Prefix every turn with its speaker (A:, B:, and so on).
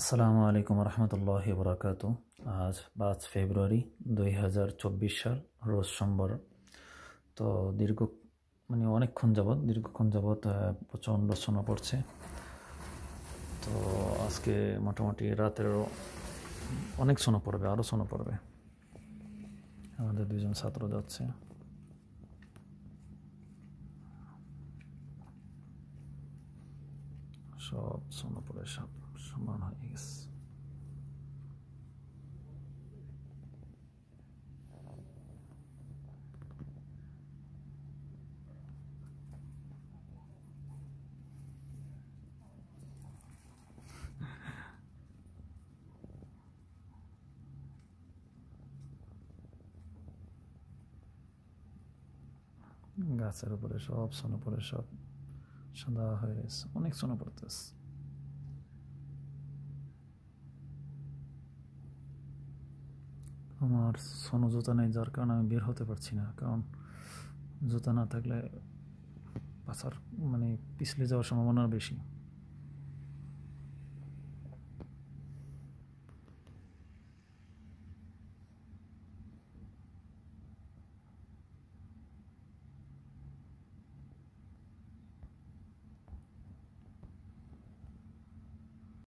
A: আসসালামু আলাইকুম রহমতুল্লাহ বরাকাত আজ পাঁচ ফেব্রুয়ারি দুই হাজার চব্বিশ সাল রোজ সোমবার তো দীর্ঘ মানে অনেকক্ষণ যাবৎ দীর্ঘক্ষণ যাবৎ প্রচণ্ড শোনা পড়ছে তো আজকে মোটামুটি রাতেরও অনেক শোনা পড়বে আরও শোনা পড়বে আমাদের দুজন ছাত্র যাচ্ছে
B: সব সোনাপুরের সমান হয়ে গেছে
C: গাছের উপরে সব সোনাপুরে সব সাদা হয়ে গেছে অনেক সোনা পড়তেছে
A: আমার সোনো জুতা নেই যার কারণে আমি বের হতে পারছি না কারণ জুতা না থাকলে পাচার মানে পিছলে যাওয়ার সম্ভাবনা বেশি